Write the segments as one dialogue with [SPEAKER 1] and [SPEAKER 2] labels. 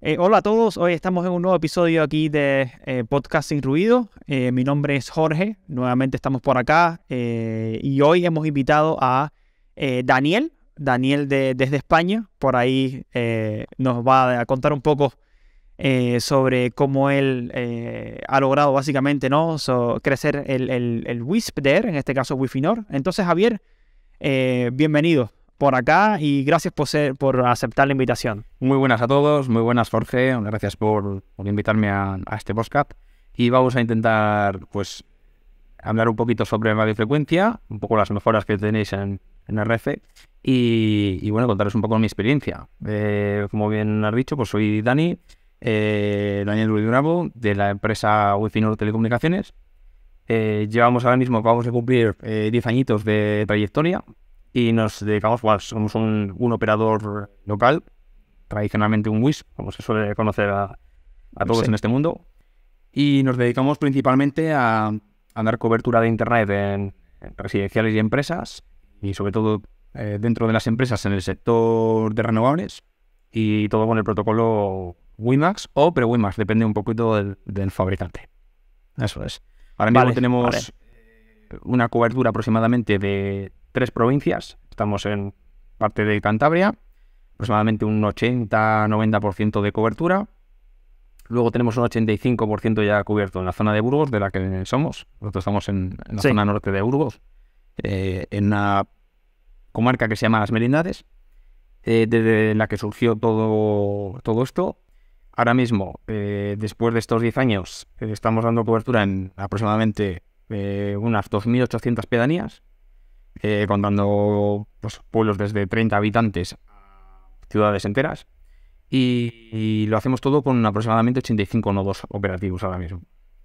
[SPEAKER 1] Eh, hola a todos, hoy estamos en un nuevo episodio aquí de eh, Podcast Sin Ruido. Eh, mi nombre es Jorge, nuevamente estamos por acá eh, y hoy hemos invitado a Daniel, Daniel desde España, por ahí nos va a contar un poco sobre cómo él ha logrado básicamente ¿no? crecer el, el, el, WISP de en este caso Wifinor. Entonces Javier, bienvenido por acá y gracias por, ser, por aceptar la invitación. Muy buenas a todos,
[SPEAKER 2] muy buenas Jorge, gracias por, invitarme a, este podcast y vamos a intentar pues hablar un poquito sobre radiofrecuencia, un poco las mejoras que tenéis en, RF y, bueno, contaros un poco mi experiencia. Eh, como bien has dicho, pues soy Dani, eh, Daniel Bravo, de la empresa Wi-Fi Telecomunicaciones. Eh, llevamos ahora mismo, vamos a cumplir 10 eh, añitos de trayectoria y nos dedicamos, somos un, operador local, tradicionalmente un WISP, como se suele conocer a, todos en este mundo, y nos dedicamos principalmente a, dar cobertura de Internet en, residenciales y empresas, y sobre todo eh, dentro de las empresas en el sector de renovables, y todo con el protocolo WiMAX o pre-WiMAX, depende un poquito del, fabricante. Eso es. Ahora mismo tenemos una cobertura aproximadamente de tres provincias. Estamos en parte de Cantabria, aproximadamente un 80-90% de cobertura. Luego tenemos un 85% ya cubierto en la zona de Burgos, de la que somos. Nosotros estamos en, la zona norte de Burgos, eh, en una comarca que se llama Las Merindades, eh, desde la que surgió todo, todo esto. Ahora mismo, eh, después de estos 10 años, estamos dando cobertura en aproximadamente eh, unas 2.800 pedanías, eh, contando los pues, pueblos desde 30 habitantes a ciudades enteras, y, lo hacemos todo con aproximadamente 85 nodos operativos ahora mismo.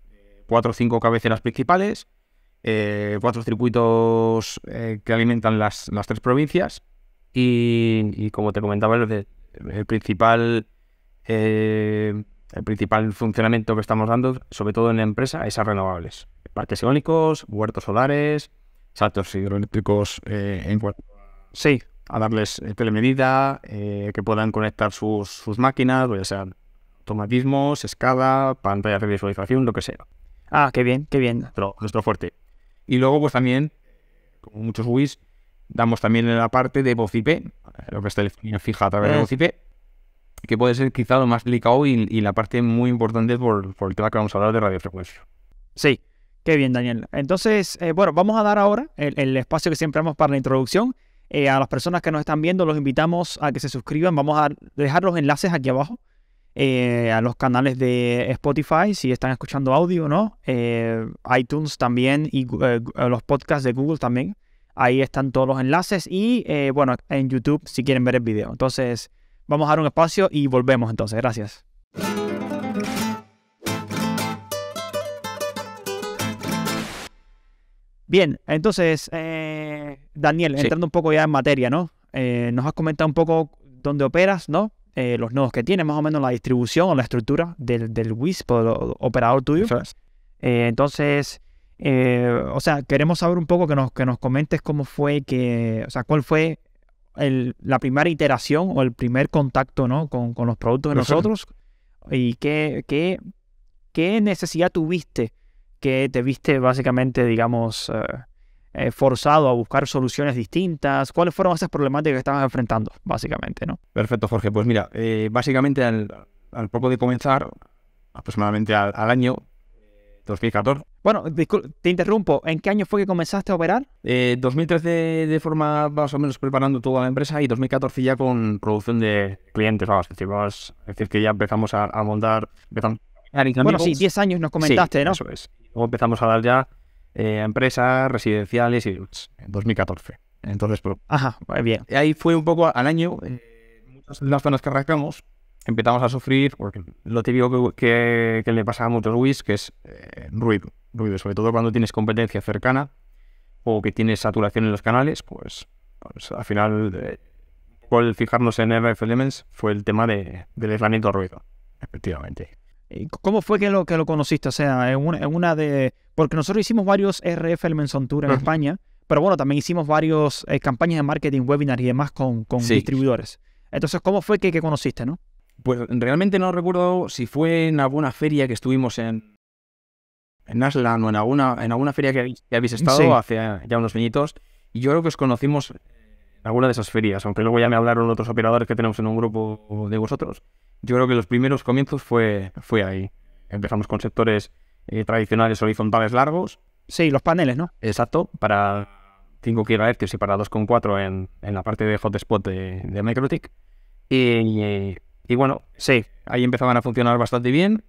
[SPEAKER 2] Eh, cuatro o cinco cabeceras principales, cuatro circuitos que alimentan las, tres provincias, y, como te comentaba, el principal el principal funcionamiento que estamos dando, sobre todo en la empresa, es a renovables parques eólicos, huertos solares, saltos hidroeléctricos eh, en cuanto Sí, a darles eh, telemedida, eh, que puedan conectar sus, máquinas, o pues ya sean automatismos, escala, pantalla de visualización, lo que sea. Ah, qué bien, qué bien. nuestro fuerte. Y luego, pues también, como muchos WIS, damos también en la parte de voz lo que es telefonía fija a través de voz que puede ser quizá
[SPEAKER 1] lo más delicado y, y la parte muy importante por el tema que vamos a hablar de radiofrecuencia. Sí, Qué bien, Daniel. Entonces, eh, bueno, vamos a dar ahora el, espacio que siempre damos para la introducción. Eh, a las personas que nos están viendo, los invitamos a que se suscriban. Vamos a dejar los enlaces aquí abajo eh, a los canales de Spotify, si están escuchando audio o no. iTunes también y los podcasts de Google también. Ahí están todos los enlaces. Y bueno, en YouTube si quieren ver el video. Entonces, vamos a dar un espacio y volvemos entonces. Gracias. Bien, entonces, eh, Daniel, entrando un poco ya en materia, ¿no? Eh, nos has comentado un poco dónde operas, ¿no? Eh, los nodos que tienes, más o menos la distribución o la estructura del, WISP o, operador tuyo. entonces, o sea, queremos saber un poco que nos, que nos comentes cómo fue que, o sea, cuál fue la primera iteración o el primer contacto, ¿no? Con, los productos de nosotros y qué, qué, qué necesidad tuviste que te viste básicamente, digamos, eh, eh, forzado a buscar soluciones distintas? ¿Cuáles fueron esas problemáticas que estabas enfrentando, básicamente? ¿no?
[SPEAKER 2] Perfecto, Jorge. Pues mira, eh, básicamente al, poco de comenzar, aproximadamente al, año 2014.
[SPEAKER 1] Bueno, te interrumpo. ¿En qué año fue que comenzaste a operar?
[SPEAKER 2] 2013 de forma más o menos preparando toda la empresa y 2014 ya con producción de clientes. Vamos, es decir, que ya empezamos a, montar... bueno, sí, 10 años nos comentaste, ¿no? Eso es. Luego empezamos a dar ya eh, empresas, residenciales y En 2014. Entonces, pues, bien. ahí fue un poco al año, eh, muchas de las zonas que arrancamos empezamos a sufrir, porque lo típico que, le pasa a muchos WIS, que es eh, ruido. Ruido, sobre todo cuando tienes competencia cercana o que tienes saturación en los canales, pues, pues al final, eh, fijarnos en RF Elements, fue el tema de, del aislamiento ruido. Efectivamente. Eh,
[SPEAKER 1] ¿Cómo fue que lo, que lo conociste? O sea, en una, de... Porque nosotros hicimos varios RF Menson Tour en España, pero bueno, también hicimos varios eh, campañas de marketing, webinars y demás con, con distribuidores. Entonces, ¿cómo fue que, que, conociste, no? Pues realmente no recuerdo si fue en alguna feria que estuvimos en, en Aslan
[SPEAKER 2] o en alguna, en alguna feria que, habéis estado hace ya unos añitos. Y yo creo que os conocimos alguna de esas ferias, aunque luego ya me hablaron otros operadores que tenemos en un grupo de vosotros. Yo creo que los primeros comienzos fue, fue ahí. Empezamos con sectores eh, tradicionales horizontales largos. Sí, los paneles, ¿no? Exacto, para 5 GHz y para 2,4 en, en la parte de hotspot de, de Microtik. Y, eh, y, bueno, sí, ahí empezaban a funcionar bastante bien.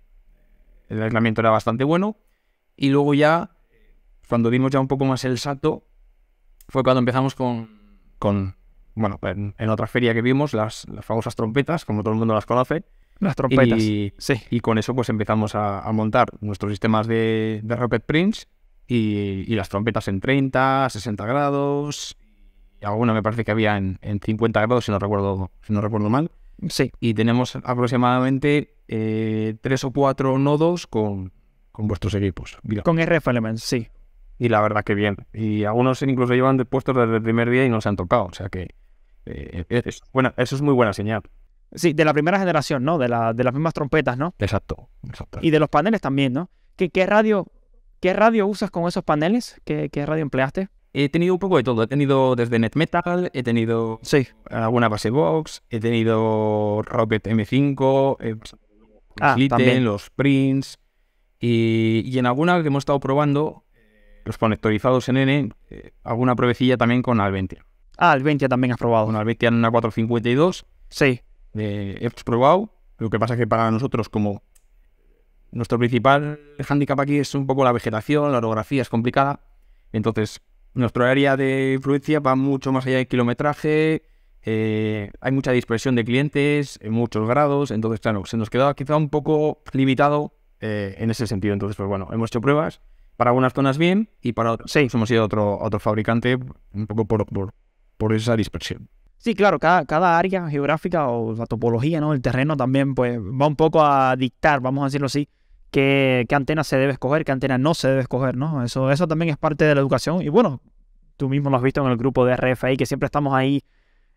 [SPEAKER 2] El aislamiento era bastante bueno. Y luego ya, cuando dimos ya un poco más el salto, fue cuando empezamos con con, bueno, en, otra feria que vimos, las, famosas trompetas, como todo el mundo las conoce.
[SPEAKER 1] Las trompetas.
[SPEAKER 2] Y, y con eso pues empezamos a, montar nuestros sistemas de, de Rocket Prints y, las trompetas en 30, 60 grados. Y alguna me parece que había en, 50 grados, si no recuerdo, si no recuerdo mal. Sí. Y tenemos aproximadamente eh, tres o cuatro nodos con, con vuestros equipos. Con RF Elements, sí y la verdad que bien. Y algunos incluso llevan de puestos desde el primer día y no se han tocado.
[SPEAKER 1] O sea que eh, eh, eso es muy buena señal. Sí, de la primera generación, ¿no? De, de las mismas trompetas, ¿no? Exacto, Y de los paneles también, ¿no? ¿Qué, qué radio, qué radio usas con esos paneles? ¿Qué, radio empleaste?
[SPEAKER 2] He tenido un poco de todo. He tenido desde NetMetal, he tenido sí. alguna base box, he tenido Rocket M5, eh, ah, Litten, los Prints. Y, y en alguna que hemos estado probando, los conectorizados en N, eh, alguna pruebecilla también con Alventia. Ah, Alventia también has probado. Con Alventia en una 452. Sí. he probado. Lo que pasa es que para nosotros, como nuestro principal hándicap aquí es un poco la vegetación, la orografía es complicada. Entonces, nuestro área de influencia va mucho más allá del kilometraje. Eh, hay mucha dispersión de clientes en muchos grados. Entonces, claro, se nos quedaba quizá un poco limitado eh, en ese sentido. Entonces, pues bueno, hemos hecho pruebas para algunas zonas bien y para otras sí. hemos sido otro, otro fabricante un poco por, por, esa dispersión.
[SPEAKER 1] Sí, claro, cada, cada área geográfica o la topología, ¿no? El terreno también pues va un poco a dictar, vamos a decirlo así, qué, qué antena se debe escoger, qué antena no se debe escoger, ¿no? Eso, eso también es parte de la educación y bueno, tú mismo lo has visto en el grupo de ahí, que siempre estamos ahí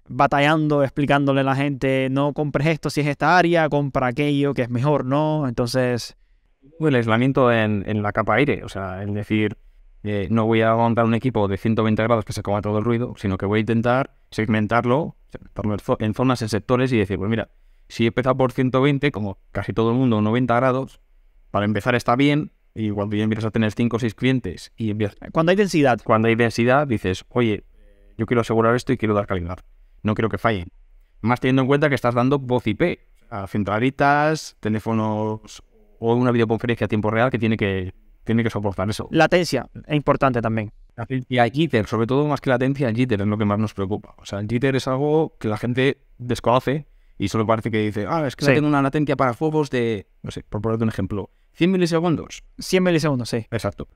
[SPEAKER 1] batallando, explicándole a la gente, no compres esto si es esta área, compra aquello que es mejor, ¿no? Entonces, el aislamiento en, la capa aire, o sea,
[SPEAKER 2] el decir, eh, no voy a montar un equipo de 120 grados que se coma todo el ruido, sino que voy a intentar segmentarlo, en zonas, en sectores y decir, pues mira, si he empezado por 120, como casi todo el mundo, 90 grados, para empezar está bien, y cuando ya empiezas a tener 5 o 6 clientes y empiezas... Cuando hay densidad. Cuando hay densidad, dices, oye, yo quiero asegurar esto y quiero dar calidad. No quiero que falle Más teniendo en cuenta que estás dando voz IP. A centralitas, teléfonos o una videoconferencia a tiempo real que tiene que, tiene que soportar eso.
[SPEAKER 1] Latencia es importante también.
[SPEAKER 2] Y a jitter, sobre todo más que latencia, el jitter es lo que más nos preocupa. O sea, el jitter es algo que la gente desconoce y solo parece que dice, ah, es que sí. tengo una latencia para juegos de, no sé, por ponerte un ejemplo, 100 milisegundos. 100 milisegundos, sí. Exacto.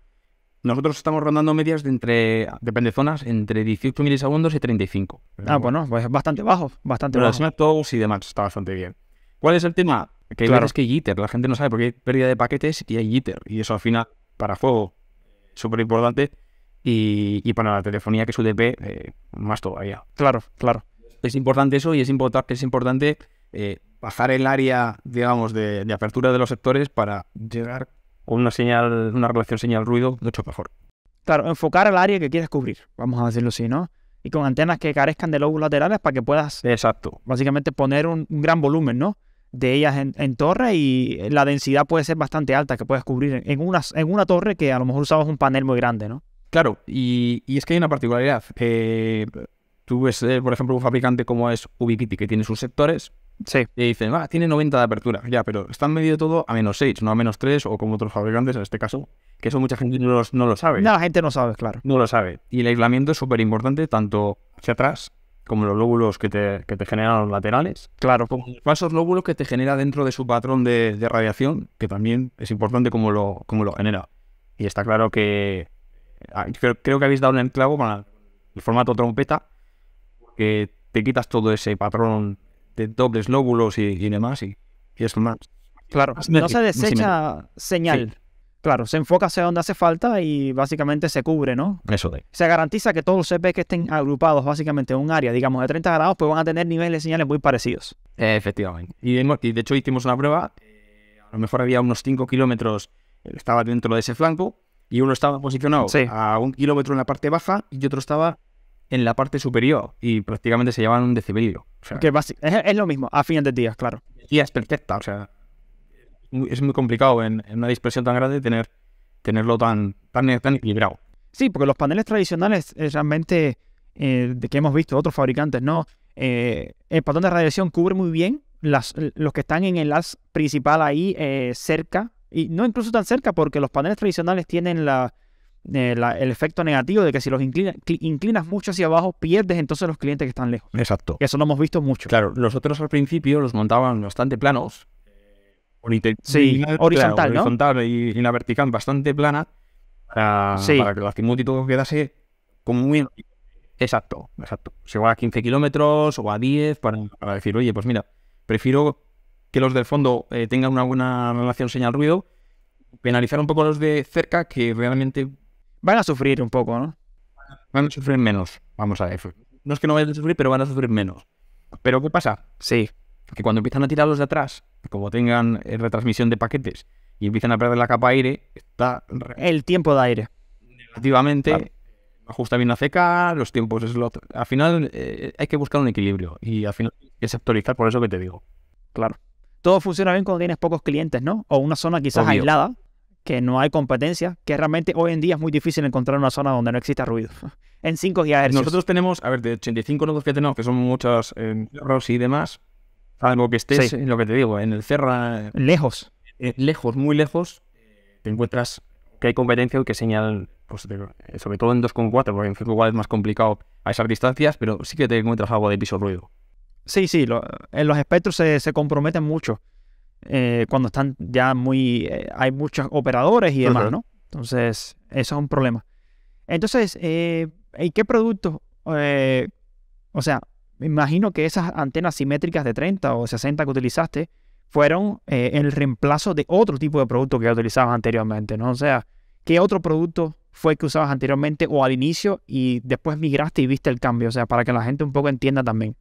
[SPEAKER 2] Nosotros estamos rondando medias de entre, depende de zonas, entre 18 milisegundos y 35.
[SPEAKER 1] Ah, bueno, pues bastante bajo, bastante
[SPEAKER 2] bajo. y demás está bastante bien. ¿Cuál es el tema? claro. es que jitter, la gente no sabe porque hay pérdida de paquetes y hay jitter. Y eso al final, para fuego, súper importante. Y, y, para la telefonía que es UDP, eh, más todavía. Claro, claro. Es importante eso y es, importante es importante eh, bajar el área, digamos, de, apertura de los sectores para llegar con una señal, una relación señal-ruido mucho mejor.
[SPEAKER 1] Claro, enfocar el área que quieres cubrir, vamos a decirlo así, ¿no? Y con antenas que carezcan de lobos laterales para que puedas... Exacto. Básicamente poner un gran volumen, ¿no? de ellas en, torre y la densidad puede ser bastante alta que puedes cubrir en una, en una torre que a lo mejor usabas un panel muy grande, ¿no?
[SPEAKER 2] Claro, y, es que hay una particularidad. Eh, tú ves, eh, por ejemplo, un fabricante como es Ubiquiti, que tiene sus sectores, sí. y dicen, va, ah, tiene 90 de apertura, ya, pero están medio todo a menos 6, no a menos 3, o como otros fabricantes en este caso, que eso mucha gente no, no lo sabe. No,
[SPEAKER 1] la gente no sabe, claro.
[SPEAKER 2] No lo sabe. Y el aislamiento es súper importante, tanto hacia atrás como los lóbulos que te, que te generan los laterales. Claro, como esos lóbulos que te genera dentro de su patrón de, radiación, que también es importante cómo lo, como lo genera. Y está claro que ah, creo, que habéis dado un enclavo con el formato trompeta, que te quitas todo ese patrón de dobles lóbulos y, demás, y, y es más.
[SPEAKER 1] Claro, no se desecha señal. Claro, se enfoca hacia donde hace falta y básicamente se cubre, ¿no? Eso de. Se garantiza que todos los CP que estén agrupados básicamente en un área, digamos, de 30 grados, pues van a tener niveles de señales muy parecidos.
[SPEAKER 2] efectivamente. Y de, hecho hicimos una prueba, eh, a lo mejor había unos 5 kilómetros, estaba dentro de ese flanco, y uno estaba posicionado a un kilómetro en la parte baja y otro estaba en la parte superior y prácticamente se llevaban un decibelio. que
[SPEAKER 1] es, lo mismo, a fin de días, claro.
[SPEAKER 2] Y es perfecta, o sea, es muy complicado en, una dispersión tan grande tener, tenerlo tan, tan, equilibrado.
[SPEAKER 1] Sí, porque los paneles tradicionales eh, realmente, eh, de que hemos visto otros fabricantes, ¿no? Eh, el patrón de radiación cubre muy bien las, los que están en el as principal ahí cerca, y no incluso tan cerca, porque los paneles tradicionales tienen la, el efecto negativo de que si los inclinas mucho hacia abajo, pierdes entonces los clientes que están lejos. Exacto. Eso lo hemos visto mucho. Claro, los otros al principio los montaban bastante planos
[SPEAKER 2] sí, horizontal, horizontal y, una vertical bastante plana para, que el azimut quedase como muy... Exacto, exacto. Se va a 15 kilómetros o a 10 para, decir, oye, pues mira, prefiero que los del fondo eh, tengan una buena relación señal-ruido, penalizar un poco a los de cerca que realmente... Van a sufrir un poco, ¿no? Van a sufrir menos, vamos a ver. No es que no vayan a sufrir, pero van a sufrir menos. Pero ¿qué pasa? Sí, que cuando empiezan a tirarlos de atrás, como tengan eh, retransmisión de paquetes y empiezan a perder la capa aire, está... El tiempo de aire. Negativamente. Ajusta bien la CK, los tiempos slot. Al final
[SPEAKER 1] eh, hay que buscar un equilibrio y al final es actualizar por eso que te digo. Claro. Todo funciona bien cuando tienes pocos clientes, ¿no? O una zona quizás aislada, que no hay competencia, que realmente hoy en día es muy difícil encontrar una zona donde no exista ruido. en 5 GHz. Nosotros
[SPEAKER 2] tenemos, a ver, de 85 nodos que tenemos, que son muchas eh, y demás, algo que estés, en lo que te digo, en el Cerra. Lejos. Eh, eh, lejos, muy lejos, te encuentras que hay competencia que señalan, pues, eh, sobre todo en 2,4, porque en 5 igual es más complicado a esas distancias, pero sí que
[SPEAKER 1] te encuentras algo de piso ruido. Sí, sí, en los espectros se, comprometen mucho cuando están ya muy. hay muchos operadores y demás, ¿no? Entonces, eso es un problema. Entonces, eh, ¿y qué producto...? o sea, me imagino que esas antenas simétricas de 30 o 60 que utilizaste fueron eh, el reemplazo de otro tipo de producto que utilizabas anteriormente, ¿no? O sea, ¿qué otro producto fue que usabas anteriormente o al inicio y después migraste y viste el cambio? O sea, para que la gente un poco entienda también.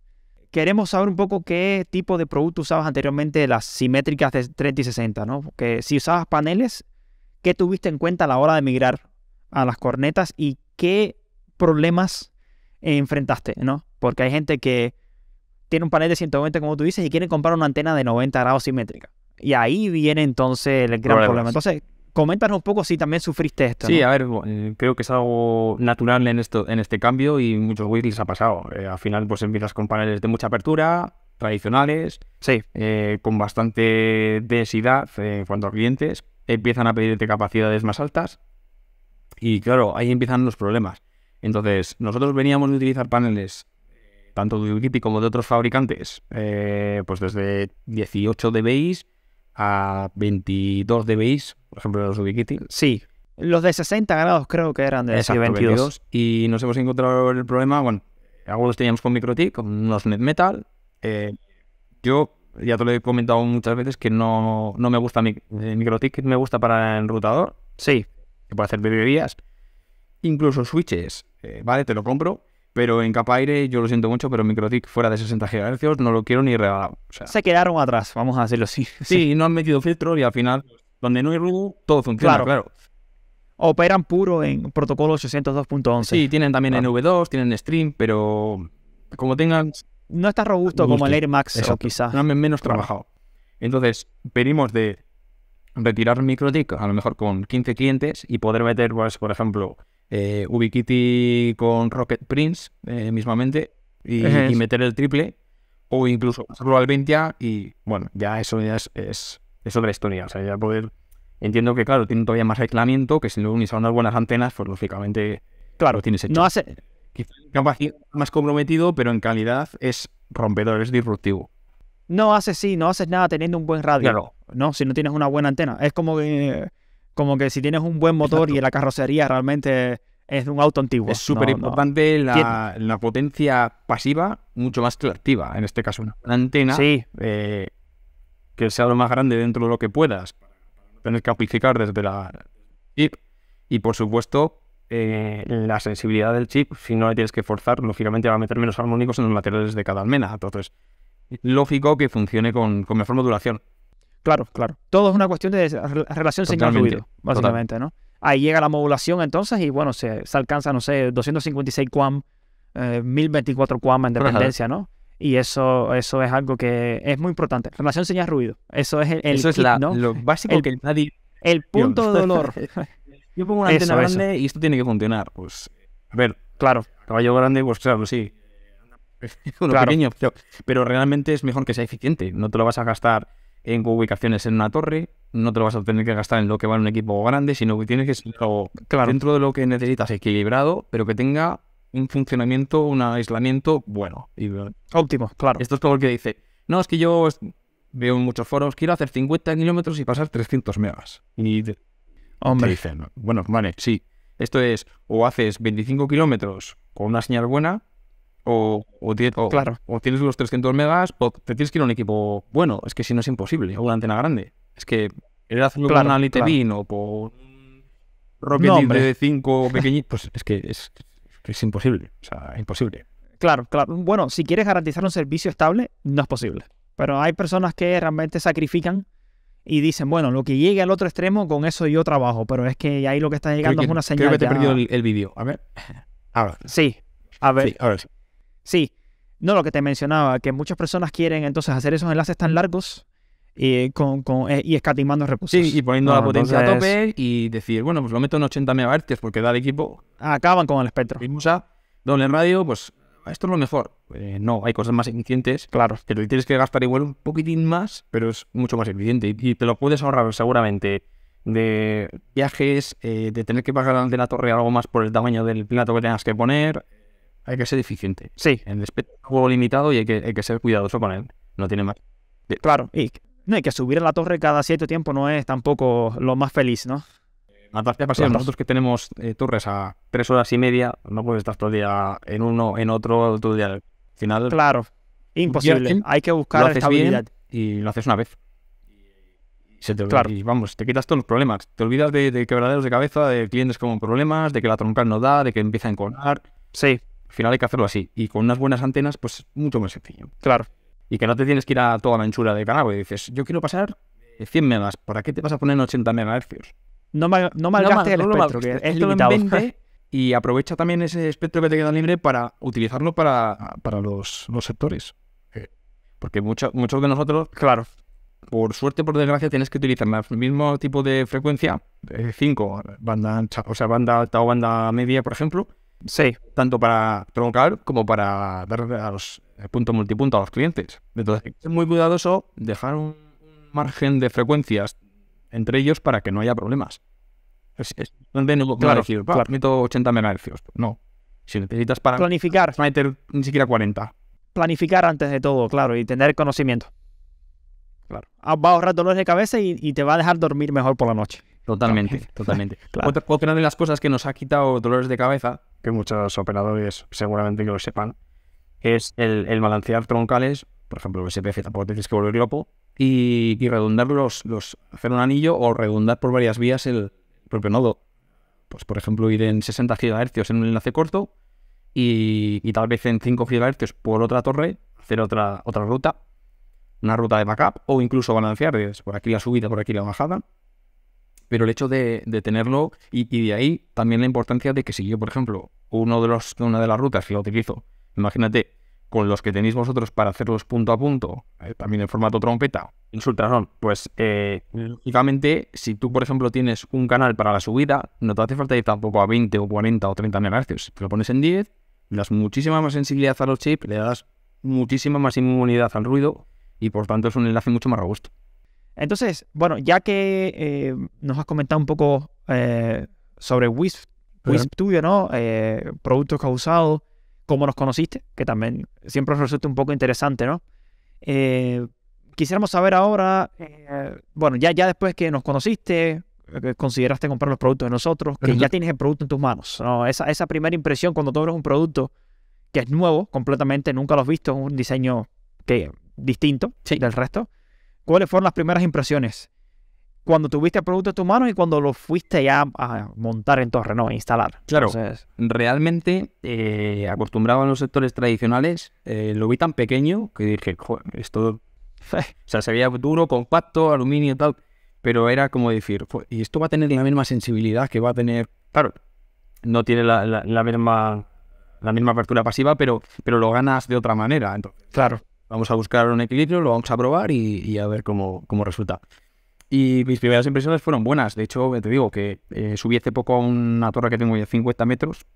[SPEAKER 1] Queremos saber un poco qué tipo de producto usabas anteriormente, las simétricas de 30 y 60, ¿no? Porque si usabas paneles, ¿qué tuviste en cuenta a la hora de migrar a las cornetas y qué problemas enfrentaste, ¿no? Porque hay gente que tiene un panel de 120, como tú dices, y quieren comprar una antena de 90 grados simétrica. Y ahí viene entonces el gran problema. Entonces, coméntanos un poco si también sufriste esto. Sí,
[SPEAKER 2] a ver, eh, creo que es algo natural en, esto, en este cambio y muchos les ha pasado. Eh, al final, pues empiezas con paneles de mucha apertura, tradicionales, sí. Eh, con bastante densidad en cuanto a clientes, empiezan a pedirte capacidades más altas y claro, ahí empiezan los problemas. Entonces, nosotros veníamos de utilizar paneles tanto de Ubiquiti como de otros fabricantes, eh, pues desde 18 DBIs a 22 DBIs, por ejemplo, los Ubiquiti Sí.
[SPEAKER 1] Los de 60 grados creo que eran de 22.
[SPEAKER 2] Y nos hemos encontrado el problema, bueno, algunos teníamos con MicroTik, con unos NetMetal. Eh, yo ya te lo he comentado muchas veces que no, me gusta mi, eh, MicroTik, me gusta para el enrutador. Sí. Que puede hacer bebidas. Incluso switches, vale, te lo compro, pero en capa aire, yo lo siento mucho, pero MicroTik fuera de 60 GHz no lo quiero ni regalado. se quedaron atrás, vamos a decirlo así. Sí, no han metido filtros y al final, donde no hay rug todo funciona, claro. claro.
[SPEAKER 1] Operan puro en protocolo 802.11. Sí, tienen también en
[SPEAKER 2] NV2, ah. tienen Stream, pero como tengan...
[SPEAKER 1] No está robusto, como el Air Max eso quizás. No, menos trabajado.
[SPEAKER 2] Entonces, venimos de retirar MicroTik, a lo mejor con 15 clientes, y poder meter, pues, por ejemplo, eh, Ubiquiti con Rocket Prince, eh, mismamente, y, meter el triple, o incluso pasarlo al 20 y bueno, ya eso ya es, es, otra historia. O sea, ya poder. Entiendo que, claro, tiene todavía más aislamiento, que si no unís unas buenas antenas, pues lógicamente. Claro, tienes hecho. No hace. más comprometido, pero en calidad es rompedor, es disruptivo.
[SPEAKER 1] No haces sí, no haces nada teniendo un buen radio. Claro. No, si no tienes una buena antena. Es como que como que si tienes un buen motor y la carrocería realmente es un auto antiguo. Es súper importante la,
[SPEAKER 2] potencia pasiva, mucho más que la activa. En este caso, una antena eh, que sea lo más grande dentro de lo que puedas. Tener que amplificar desde la chip. Y por supuesto, eh, la sensibilidad del chip, si no la tienes que forzar, lógicamente va a meter menos armónicos en los materiales de cada almena. Entonces, lógico que funcione con, con mejor modulación.
[SPEAKER 1] Claro, claro. Todo es una cuestión de relación señal-ruido, básicamente, ¿no? Ahí llega la modulación entonces y bueno, se, alcanza, no sé, 256 QAM, 1024 QAM en dependencia, ¿no? Y eso, eso es algo que es muy importante. Relación señal-ruido. Eso es el, básico el, que El punto de dolor. Yo pongo una antena grande
[SPEAKER 2] y esto tiene que funcionar. Pues, a ver, claro. Caballo grande, pues claro, sí. Uno pequeño, pero realmente es mejor que sea eficiente. No te lo vas a gastar en ubicaciones en una torre, no te lo vas a tener que gastar en lo que en un equipo grande, sino que tienes que ser dentro de lo que necesitas equilibrado, pero que tenga un funcionamiento, un aislamiento bueno. Y, eh, Óptimo, claro. Esto es todo lo que dice. No, es que yo veo en muchos foros, quiero hacer 50 kilómetros y pasar 300 megas. Y Hombre. dicen, bueno, vale, sí. Esto es, o haces 25 kilómetros con una señal buena, o, tienes, o, los 300 megas o te tienes que ir a un equipo bueno. Es que si no es imposible, o una antena grande. Es que era hacerlo claro, con o por Rocket no, de 5 pequeñito, pues es que es, es, imposible. O sea, imposible.
[SPEAKER 1] Claro, claro. Bueno, si quieres garantizar un servicio estable, no es posible. Pero hay personas que realmente sacrifican y dicen, bueno, lo que llegue al otro extremo, con eso yo trabajo. Pero es que ahí lo que está llegando es una señal. Creo que te he perdido el, vídeo. A ver. Ahora. Sí. A ver. Sí, ahora sí. Sí, no lo que te mencionaba, que muchas personas quieren entonces hacer esos enlaces tan largos y, eh, con, con, eh, y escatimando recursos. Sí, y poniendo la potencia a tope
[SPEAKER 2] y decir, bueno, pues lo meto en 80 MHz porque da el equipo. Acaban con el espectro. Y sea, doble radio, pues esto es lo mejor. Eh, no, hay cosas más eficientes. Claro. pero tienes que gastar igual un poquitín más, pero es mucho más eficiente. Y, te lo puedes ahorrar seguramente de viajes, de tener que pagar de la torre algo más por el tamaño del plato que tengas que poner hay que ser eficiente. Sí. El es un juego
[SPEAKER 1] limitado y hay que, ser cuidadoso con él. No tiene más. Claro, y no hay que subir a la torre cada siete tiempo no es tampoco lo más feliz, ¿no? nosotros que tenemos
[SPEAKER 2] eh, torres a tres horas y media, no puedes estar todo el día en uno, en otro, todo el día al final. Claro, imposible. hay que buscar lo estabilidad. y lo haces una vez. claro. Y vamos, te quitas todos los problemas. Te olvidas de, de, quebraderos de cabeza, de clientes con problemas, de que la troncal no da, de que empieza a enconar. Sí. Al final hay que hacerlo así. Y con unas buenas antenas, pues mucho más sencillo. Claro. Y que no te tienes que ir a toda la anchura de canal. Y dices, yo quiero pasar 100 eh, megas. ¿Para qué te vas a poner en 80 megahercios? No, no malgastes el espectro, que es limitado. y aprovecha también ese espectro que te queda libre para utilizarlo para, los, sectores. Eh, porque muchos de nosotros, claro, por suerte, por desgracia, tienes que utilizar el mismo tipo de frecuencia, 5, eh, banda ancha, o sea, banda alta o banda media, por ejemplo, Sí. Tanto para troncar como para dar a los eh, punto multipunto a los clientes. Entonces, es muy cuidadoso dejar un margen de frecuencias entre ellos para que no haya problemas. Es, no, claro, decir, claro. 80 MHz. No. Si necesitas para... Planificar. meter ni siquiera 40.
[SPEAKER 1] Planificar antes de todo, claro, y tener conocimiento. Claro. Ah, va a ahorrar dolores de cabeza y te va a dejar dormir mejor por la noche.
[SPEAKER 2] Totalmente, totalmente.
[SPEAKER 1] otra, de las cosas
[SPEAKER 2] que nos ha quitado dolores de cabeza, que muchos operadores seguramente que lo sepan, es el, balancear troncales, por ejemplo, el SPF tampoco tienes que volver loco, y, y, redundar los, los, hacer un anillo o redundar por varias vías el propio nodo. Pues por ejemplo, ir en 60 GHz en un enlace corto y, tal vez en 5 GHz por otra torre, hacer otra, otra ruta, una ruta de backup o incluso balancear, por aquí la subida, por aquí la bajada pero el hecho de, tenerlo y, de ahí también la importancia de que si yo, por ejemplo, uno de los, una de las rutas que utilizo, imagínate, con los que tenéis vosotros para hacerlos punto a punto, eh, también en formato trompeta, insultaron, pues eh, lógicamente si tú, por ejemplo, tienes un canal para la subida, no te hace falta ir tampoco a 20 o 40 o 30 MHz, te lo pones en 10, le das muchísima más sensibilidad a los chips, le das muchísima más inmunidad al ruido y por tanto es un enlace mucho más robusto.
[SPEAKER 1] Entonces, bueno, ya que eh, nos has comentado un poco eh, sobre Wisp, Wisp tuyo, ¿no? Eh, productos que has usado, cómo nos conociste, que también siempre resulta un poco interesante, ¿no? quisiéramos saber ahora, bueno, ya, ya después que nos conociste, que consideraste comprar los productos de nosotros, que ya tienes el producto en tus manos, ¿no? Esa, esa primera impresión cuando tomas un producto que es nuevo, completamente, nunca lo has visto, un diseño que distinto del resto. ¿Cuáles fueron las primeras impresiones? Cuando tuviste el producto en tu mano y cuando lo fuiste ya a montar en torre, ¿no? A instalar. Claro.
[SPEAKER 2] Realmente, eh, acostumbrado a los sectores tradicionales, eh, lo vi tan pequeño que dije, esto. Eh. o sea, se veía duro, compacto, aluminio y tal. Pero era como decir, y esto va a tener la misma sensibilidad que va a tener. Claro, no tiene la, misma la misma apertura pasiva, pero, pero lo ganas de otra manera. Entonces, claro. Vamos a buscar un equilibrio, lo vamos a probar y, a ver cómo, cómo, resulta. Y mis primeras impresiones fueron buenas. De hecho, te digo que eh, subí hace poco a una torre que tengo de 50 metros.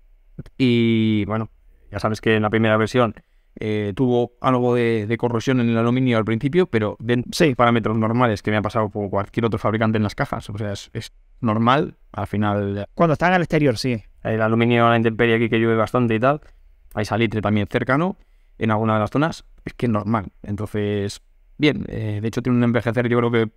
[SPEAKER 2] Y bueno, ya sabes que en la primera versión eh, tuvo algo de, corrosión en el aluminio al principio, pero de 6 parámetros normales que me ha pasado por cualquier otro fabricante en las cajas. O sea, es, es normal. Al final.
[SPEAKER 1] Cuando están al exterior, sí.
[SPEAKER 2] El aluminio a la intemperie aquí que llueve bastante y tal. Hay salitre también cercano en alguna de las zonas es que es normal. Entonces, bien, eh, de hecho tiene un envejecer yo creo que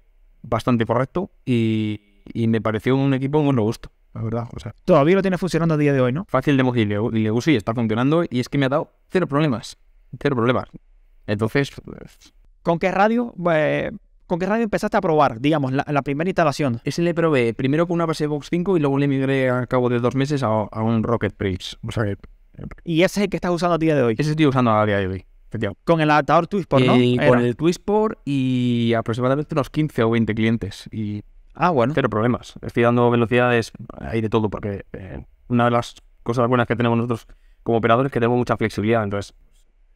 [SPEAKER 2] bastante correcto y, me pareció un equipo muy robusto, la verdad. O
[SPEAKER 1] sea, Todavía lo tiene funcionando a día de hoy, ¿no?
[SPEAKER 2] Fácil de mover y le, sí, está funcionando y es que me ha dado cero problemas, cero problemas. Entonces... Pues,
[SPEAKER 1] ¿Con qué radio? Eh, ¿Con qué radio empezaste a probar, digamos, la, primera instalación? Ese le probé primero con una base Box 5 y luego le migré a cabo de
[SPEAKER 2] dos meses a, un Rocket Bridge. O sea ¿Y ese es el que estás usando a día de hoy? Ese estoy usando a día de hoy.
[SPEAKER 1] Con el adaptador Twisport, ¿no? Y eh, con el
[SPEAKER 2] Twisport y aproximadamente unos 15 o 20 clientes. Y ah, bueno. Cero problemas. Estoy dando velocidades, eh, ahí de todo, porque eh, una de las cosas buenas que tenemos nosotros como operadores es que tenemos mucha flexibilidad. Entonces,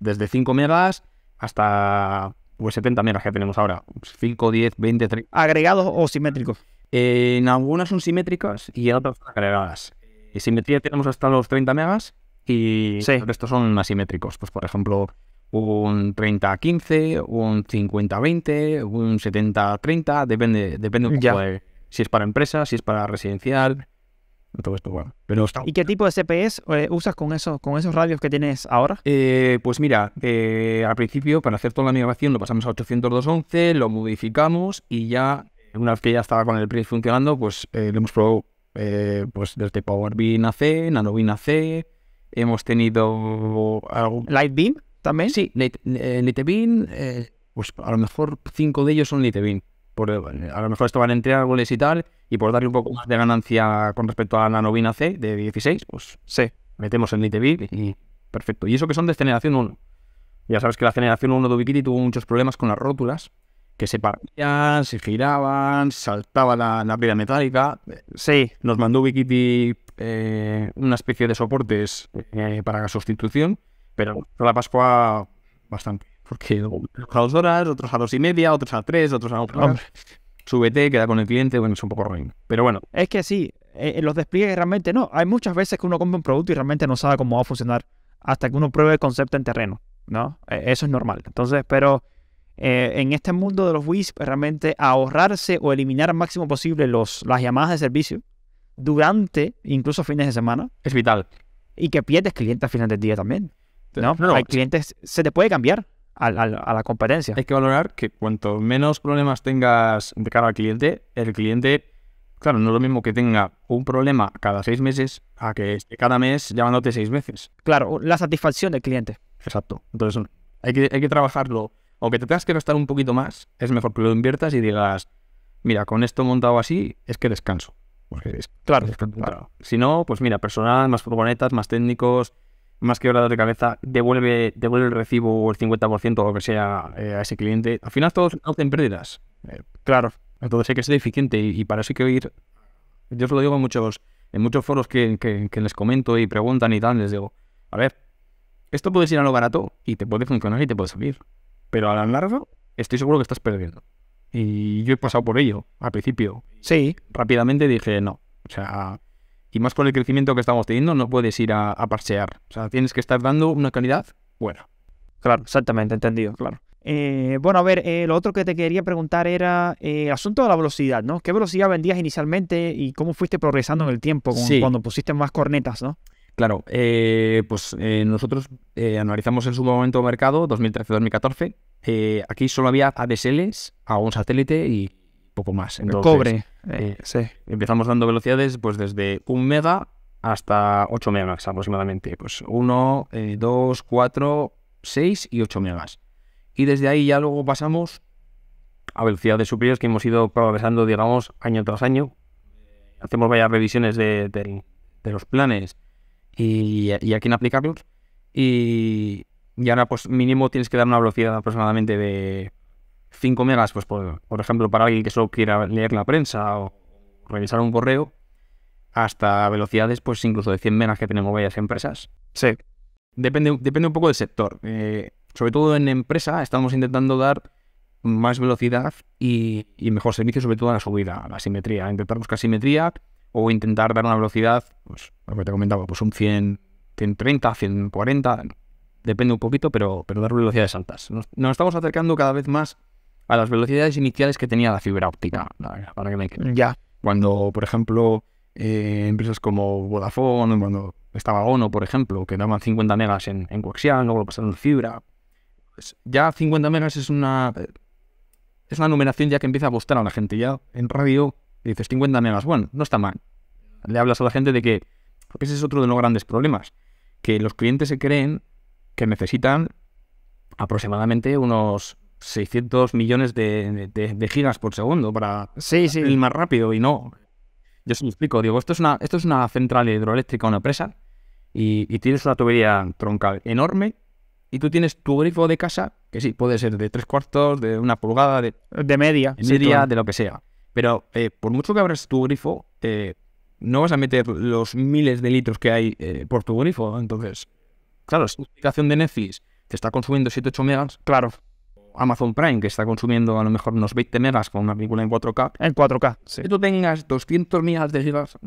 [SPEAKER 2] desde 5 megas hasta 70 pues, megas que tenemos ahora. 5, 10, 20, 30. ¿Agregados o simétricos? en algunas son simétricas y en otras son agregadas. Y simetría tenemos hasta los 30 megas y sí. el son asimétricos. Pues, por ejemplo, un 30 15, un 50 20, un 70 30,
[SPEAKER 1] depende, depende un poco de eh, si es para empresa, si es para residencial. Todo esto, bueno, pero ¿Y qué tipo de CPS eh, usas con, eso, con esos radios que tienes ahora? Eh, pues mira,
[SPEAKER 2] al principio para hacer toda la migración lo pasamos a 802.11, lo modificamos y ya una vez que ya estaba con el PRI funcionando, pues lo hemos probado pues desde PowerBeam a C, NanoBeam a C, hemos tenido... Algo... ¿Lightbeam? ¿También? Sí, nitebin eh, eh, pues a lo mejor cinco de ellos son nitebin eh, a lo mejor esto estaban entre árboles y tal, y por darle un poco más de ganancia con respecto a la novina C de 16, pues sí, metemos el nitebin y perfecto. Y eso que son de generación 1. Ya sabes que la generación 1 de Ubiquiti tuvo muchos problemas con las rótulas, que se paraban, se giraban, saltaba la, la metálica. Sí, nos mandó Ubiquiti una especie de soportes para la sustitución pero la Pascua, bastante. Porque a dos horas, otros a dos y media, otros a tres, otros a otra. Súbete, queda con el cliente, bueno, es un poco ruin. Pero bueno.
[SPEAKER 1] Es que sí, eh, eh, los despliegues realmente no. Hay muchas veces que uno compra un producto y realmente no sabe cómo va a funcionar hasta que uno pruebe el concepto en terreno, ¿no? Eh, eso es normal. Entonces, pero en este mundo de los WISP, realmente ahorrarse o eliminar al máximo posible los, las llamadas de servicio durante incluso fines de semana. Es vital. Y que pierdes clientes a final del día también. ¿no? Hay clientes, se te puede cambiar a, la competencia. Hay que valorar que cuanto menos problemas tengas
[SPEAKER 2] de cara al cliente, el cliente, claro, no es lo mismo que tenga un problema cada seis meses a que esté cada mes llamándote seis veces.
[SPEAKER 1] Claro, la satisfacción del cliente. Exacto. Entonces,
[SPEAKER 2] hay que, hay que trabajarlo. Aunque te tengas que gastar un poquito más, es mejor que lo inviertas y digas, mira, con esto montado así, es que descanso. claro, claro. Si no, pues mira, personal, más proponetas, más técnicos, más que horas de cabeza, devuelve, devuelve el recibo o el 50% o lo que sea eh, a ese cliente. Al final todos hacen pérdidas. Eh, claro, entonces hay que ser eficiente y, para eso hay que ir. Yo os lo digo en muchos, en muchos foros que, que, les comento y preguntan y tal, les digo, a ver, esto puedes ir a lo barato y te puede funcionar y te puede salir. Pero a la larga, estoy seguro que estás perdiendo. Y yo he pasado por ello al principio. Sí. Rápidamente dije, no. O sea, y más con el crecimiento que estamos teniendo, no puedes ir a, parchear. O sea, tienes que estar dando una calidad buena.
[SPEAKER 1] Claro, exactamente, entendido, claro. Eh, bueno, a ver, eh, lo otro que te quería preguntar era el eh, asunto de la velocidad, ¿no? ¿Qué velocidad vendías inicialmente y cómo fuiste progresando en el tiempo cuando pusiste más cornetas, ¿no?
[SPEAKER 2] Claro, pues nosotros analizamos en su momento mercado 2013-2014. aquí solo había ADSLs a un satélite y poco más. Entonces, cobre. Eh, eh, sí. Empezamos dando velocidades pues desde un mega hasta 8 megas aproximadamente. Pues 1, 2, 4, 6 y 8 megas. Y desde ahí ya luego pasamos a velocidades superiores que hemos ido progresando, digamos, año tras año. Hacemos varias revisiones de, los planes y, y, a quién aplicarlos. Y, y ahora, pues mínimo tienes que dar una velocidad aproximadamente de 5 megas, pues por, ejemplo, para alguien que solo quiera leer la prensa o revisar un correo, hasta velocidades, pues incluso de 100 megas que tenemos varias empresas. Sí. Depende, depende un poco del sector. Eh, sobre todo en empresa, estamos intentando dar más velocidad y, y mejor servicio, sobre todo a la subida, a la simetría. Intentar buscar simetría o intentar dar una velocidad, pues lo que te comentaba, pues un 100, 130, 140, depende un poquito, pero, pero dar velocidades altas. nos estamos acercando cada vez más a las velocidades iniciales que tenía la fibra óptica. Ya. Cuando, por ejemplo, eh, empresas como Vodafone, cuando estaba Ono, por ejemplo, que daban 50 megas en, en coaxial, luego pasaron fibra. Pues ya 50 megas es una. Es una numeración ya que empieza a gustar a la gente. Ya en radio dices 50 megas, bueno, no está mal. Le hablas a la gente de que. Porque ese es otro de los grandes problemas. Que los clientes se creen que necesitan aproximadamente unos 600 millones de, de, gigas por segundo para sí, ir más rápido y no. Yo se explico, digo, esto es una, esto es una central hidroeléctrica, una presa, y, tienes una tubería troncal enorme y tú tienes tu grifo de casa, que sí, puede ser de tres cuartos, de una pulgada, de, de media, de, de lo que sea. Pero eh, por mucho que abras tu grifo, eh, no vas a meter los miles de litros que hay eh, por tu grifo. Entonces, claro, si tu aplicación de nefis te está consumiendo 7-8 megas, claro, Amazon Prime, que está consumiendo a lo mejor unos 20 megas con una película en 4K. En 4K, si tú tengas 200 megas de gigas,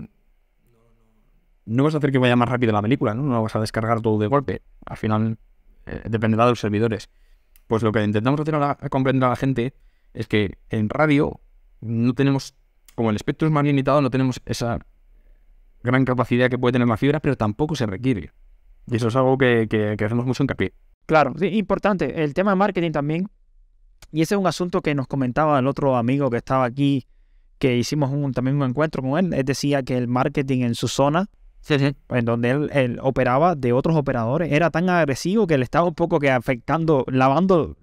[SPEAKER 2] no vas a hacer que vaya más rápido la película, ¿no? No vas a descargar todo de golpe. Al final, eh, dependerá de los servidores. Pues lo que intentamos hacer a, comprender a la gente es que en radio no tenemos, como el espectro es más limitado, no tenemos esa gran capacidad que puede tener la fibra, pero tampoco se requiere. Y eso es algo que, hacemos mucho hincapié.
[SPEAKER 1] Claro, sí, importante. El tema de marketing también, y ese es un asunto que nos comentaba el otro amigo que estaba aquí, que hicimos un, también un encuentro con él. Él decía que el marketing en su zona, en donde él, operaba de otros operadores, era tan agresivo que le estaba un poco que afectando, lavando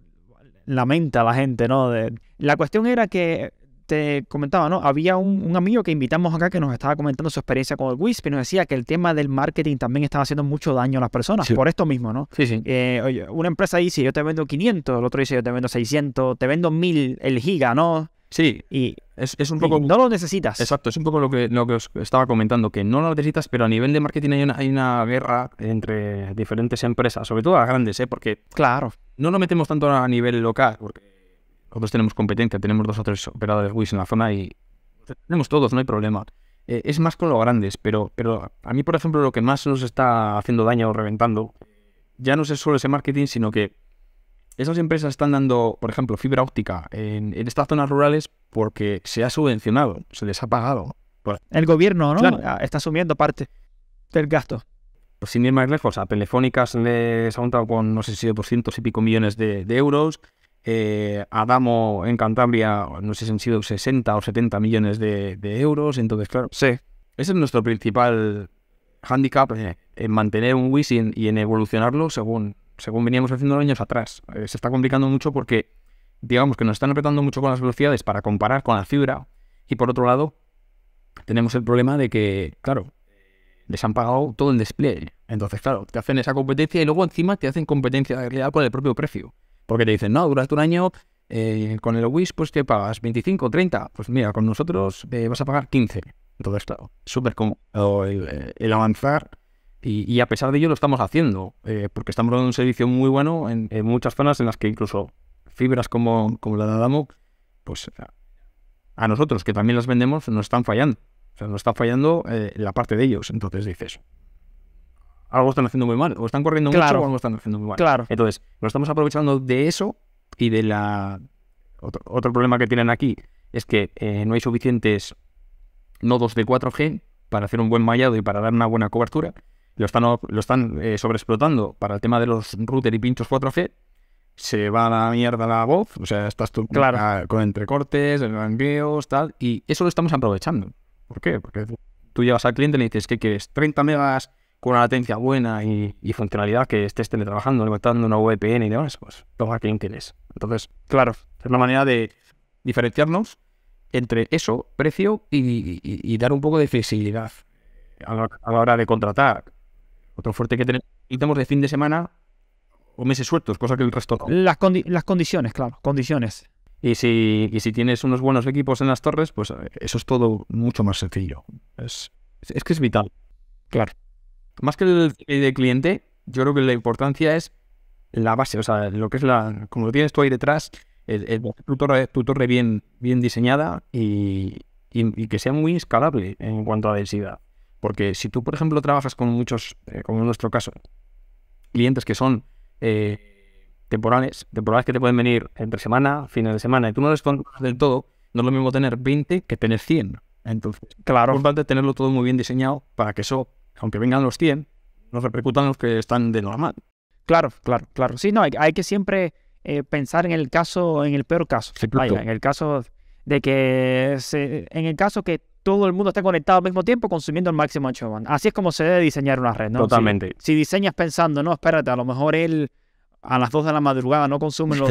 [SPEAKER 1] la mente a la gente, ¿no? la cuestión era que te comentaba, ¿no? Había un, amigo que invitamos acá que nos estaba comentando su experiencia con el WISP y nos decía que el tema del marketing también estaba haciendo mucho daño a las personas, por esto mismo, ¿no? Sí, sí. Eh, oye, una empresa dice, yo te vendo 500, el otro dice, yo te vendo 600, te vendo 1000 el giga, ¿no? Sí, y es, un poco... no lo necesitas. Exacto,
[SPEAKER 2] es un poco lo que, lo que os estaba comentando, que no lo necesitas, pero a nivel de marketing hay una, hay una guerra entre diferentes empresas, sobre todo las grandes, ¿eh? Porque... Claro. No lo metemos tanto a nivel local, porque nosotros tenemos competencia, tenemos dos o tres operadores WIS en la zona y tenemos todos, no hay problema. Eh, es más con los grandes, pero, pero a mí, por ejemplo, lo que más nos está haciendo daño o reventando ya no es solo ese marketing, sino que esas empresas están dando, por ejemplo, fibra óptica en, en estas zonas rurales porque se ha subvencionado, se les ha pagado. Pues,
[SPEAKER 1] el gobierno, ¿no? Ah, está asumiendo parte del gasto.
[SPEAKER 2] Pues sin ir más lejos, a Telefónicas les ha contado con no sé si de cientos y pico millones de, de euros. Eh, Adamo en Cantabria, no sé si han sido 60 o 70 millones de, euros. Entonces, claro, sí. Ese es nuestro principal handicap eh, en mantener un WIS y en, evolucionarlo según, según veníamos haciendo años atrás. Eh, se está complicando mucho porque, digamos que nos están apretando mucho con las velocidades para comparar con la fibra. Y por otro lado, tenemos el problema de que, claro, les han pagado todo el despliegue. Entonces, claro, te hacen esa competencia y luego encima te hacen competencia real con el propio precio. Porque te dicen, no, durante un año eh, con el Wish, pues que pagas 25, 30. Pues mira, con nosotros eh, vas a pagar 15. todo está súper cómodo eh, el, avanzar. Y, a pesar de ello lo estamos haciendo, porque estamos dando un servicio muy bueno en, muchas zonas en las que incluso fibras como, la de Adamo, pues a nosotros que también las vendemos, nos están fallando. O sea, nos está fallando la parte de ellos. Entonces dices, algo están haciendo muy mal, o están corriendo claro. mucho o algo están haciendo muy mal. Claro. Entonces, lo estamos aprovechando de eso y de la... Otro, problema que tienen aquí es que eh, no hay suficientes nodos de 4G para hacer un buen mallado y para dar una buena cobertura. Lo están, lo están eh, sobreexplotando para el tema de los router y pinchos 4G. Se va a la mierda la voz, o sea, estás tú con entrecortes, blanqueos, tal, y eso lo estamos aprovechando. ¿Por qué? Porque tú llevas al cliente y le dices ¿qué quieres 30 megas con una latencia buena y, funcionalidad que estés teletrabajando, levantando una VPN y demás, pues lo que quieres. Entonces, claro, es la manera de diferenciarnos entre eso, precio y, dar un poco de flexibilidad a la, hora de contratar. Otro fuerte que tenemos, de fin de semana o meses sueltos, cosa que el resto no. Las, condiciones, claro, condiciones. Y si, si tienes unos buenos equipos en las torres, pues eh, eso es todo mucho más sencillo. es que es vital. Claro más que el, eh, de cliente, yo creo que la importancia es la base, o sea, lo que es la, como lo tienes tú ahí detrás, el, tu, torre, bien, bien diseñada y, que sea muy escalable en cuanto a densidad. Porque si tú, por ejemplo, trabajas con muchos, eh, como en nuestro caso, clientes que son eh, temporales, temporales que te pueden venir entre semana, fines de semana, y tú no les conoces del todo, no es lo mismo tener 20 que tener 100. Entonces, claro, es importante tenerlo todo muy bien diseñado para que eso
[SPEAKER 1] aunque vengan los 100, no repercutan los que están de normal. Claro, claro, claro. Sí, no, hay, que siempre eh, pensar en el caso, en el peor caso. en el caso de que, en el caso que todo el mundo esté conectado al mismo tiempo consumiendo el máximo ancho Así es como se debe diseñar una red, ¿no? Totalmente. si diseñas pensando, no, espérate, a lo mejor él a las 2 de la madrugada no consumen los,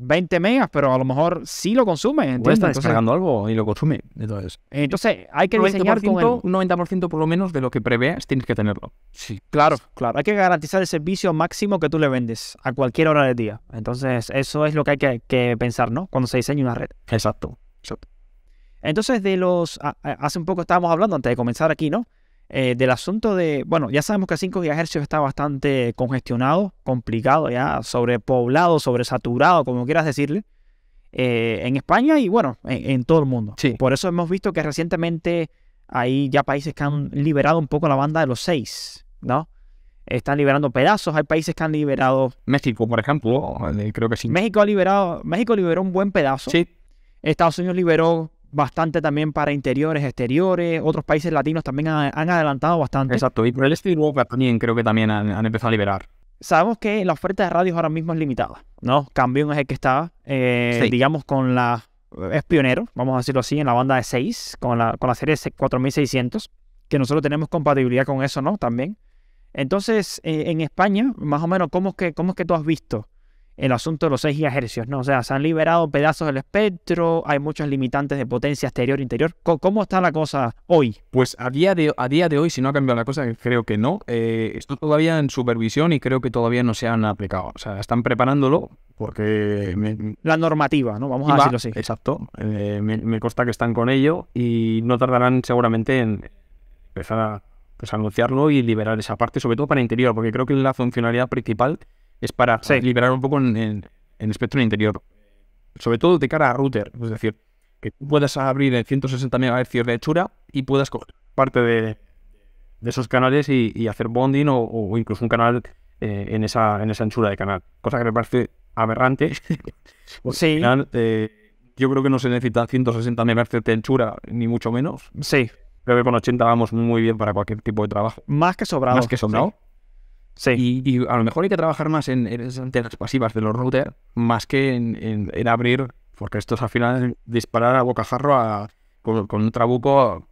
[SPEAKER 1] 20 megas, pero a lo mejor sí lo consumen. entonces está descargando algo y lo consume. Entonces, entonces hay que diseñar con Un 90% por lo menos de lo que prevés tienes que tenerlo. Sí, claro, claro. Hay que garantizar el servicio máximo que tú le vendes a cualquier hora del día. Entonces, eso es lo que hay que, pensar, ¿no? Cuando se diseña una red. exacto. Entonces, de los... Hace un poco estábamos hablando antes de comenzar aquí, ¿no? Eh, del asunto de, bueno, ya sabemos que 5 GHz está bastante congestionado, complicado, ya sobrepoblado, sobresaturado, como quieras decirle, eh, en España y bueno, en, todo el mundo. Sí. Por eso hemos visto que recientemente hay ya países que han liberado un poco la banda de los 6, ¿no? Están liberando pedazos, hay países que han liberado... México, por ejemplo, eh, creo que sí. México ha liberado, México liberó un buen pedazo. Sí. Estados Unidos liberó bastante también para interiores, exteriores. Otros países latinos también han, adelantado bastante. Exacto, y por el estilo también creo que también han, empezado a liberar. Sabemos que la oferta de radios ahora mismo es limitada, ¿no? Cambión es el que está, eh, digamos, con la... Es pionero, vamos a decirlo así, en la banda de 6, con la, con la serie 4600, que nosotros tenemos compatibilidad con eso, ¿no? También. Entonces, eh, en España, más o menos, ¿cómo que, ¿cómo es que tú has visto el asunto de los 6 GHz, ¿no? O sea, se han liberado pedazos del espectro, hay muchos limitantes de potencia exterior interior. ¿Cómo, está la cosa hoy? Pues a día de, a día de hoy, si no ha cambiado la cosa,
[SPEAKER 2] creo que no. Eh, esto todavía en supervisión y creo que todavía no se han aplicado. O sea, están preparándolo porque...
[SPEAKER 1] la normativa, ¿no? Vamos a decirlo así.
[SPEAKER 2] Exacto. Eh, me, consta que están con ello y no tardarán seguramente en empezar a pues, anunciarlo y liberar esa parte, sobre todo para interior, porque creo que es la funcionalidad principal es para liberar un poco en, en, espectro interior. Sobre todo de cara a router, es decir, que puedas abrir en 160 MHz de anchura y puedas coger parte de, esos canales y, hacer bonding o, incluso un canal eh, en, esa, anchura de canal. Cosa que me parece aberrante. sí. Final, eh, yo creo que no se necesita 160 MHz de anchura, ni mucho menos. Sí. Creo que con 80 vamos muy bien para cualquier tipo de trabajo. Más que sobrado. Más que sobrado. Y, a lo mejor hay que trabajar más en, en esas antenas pasivas de los routers, más que en, abrir, porque esto es al final disparar a bocajarro a, con, un trabuco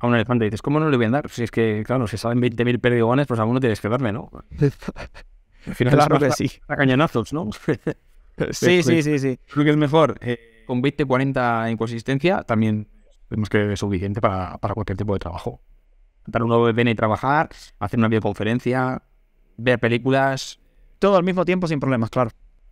[SPEAKER 2] a un elefante. dices, ¿cómo no le voy a dar? Si es que, claro, si salen 20.000 perdigones, pues no tienes que darme, ¿no? al final claro que sí. A cañonazos, ¿no? sí, sí, sí, sí. Creo que es mejor eh, con 20, 40 en consistencia, también vemos que es suficiente para, cualquier tipo de trabajo. Dar un nuevo VPN y trabajar, hacer una videoconferencia, ver películas todo al mismo tiempo sin problemas, claro.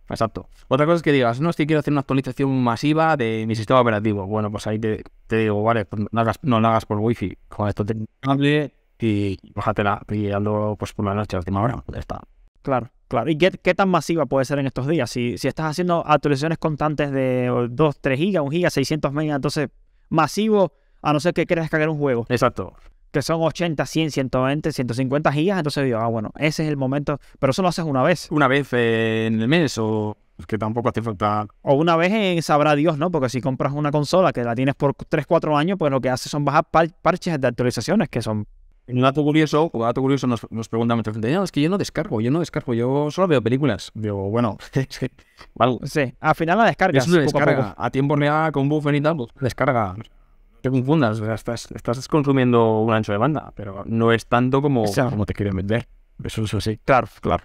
[SPEAKER 2] Exacto. Otra cosa es que digas, no, si quiero hacer una actualización masiva de mi sistema operativo. Bueno, pues ahí te, digo, vale, pues no, hagas, hagas por wifi. Con esto te cable y bájatela y hazlo pues por la noche a última hora. está.
[SPEAKER 1] Claro, claro. ¿Y qué, tan masiva puede ser en estos días? Si, si estás haciendo actualizaciones constantes de 2, 3 gigas, 1 giga, 600 megas, entonces masivo, a no ser que quieras descargar un juego. Exacto que son 80, 100, 120, 150 gigas, entonces digo, ah, bueno, ese es el momento, pero eso lo haces una vez. Una vez eh, en el mes o es que tampoco hace falta... O una vez en sabrá Dios, ¿no? Porque si compras una consola que la tienes por 3, 4 años, pues lo que hace son bajar parches de actualizaciones que son... Un dato curioso,
[SPEAKER 2] un dato curioso nos, nos pregunta es que yo no descargo, yo no descargo, yo solo veo películas. Digo, bueno, Vale. Sí, al final la descarga, a, tiempo real, con buffer y tal, pues, descarga te confundas, estás, consumiendo un ancho de banda, pero no es tanto como... como te quieren vender. Eso, sí. Claro, claro.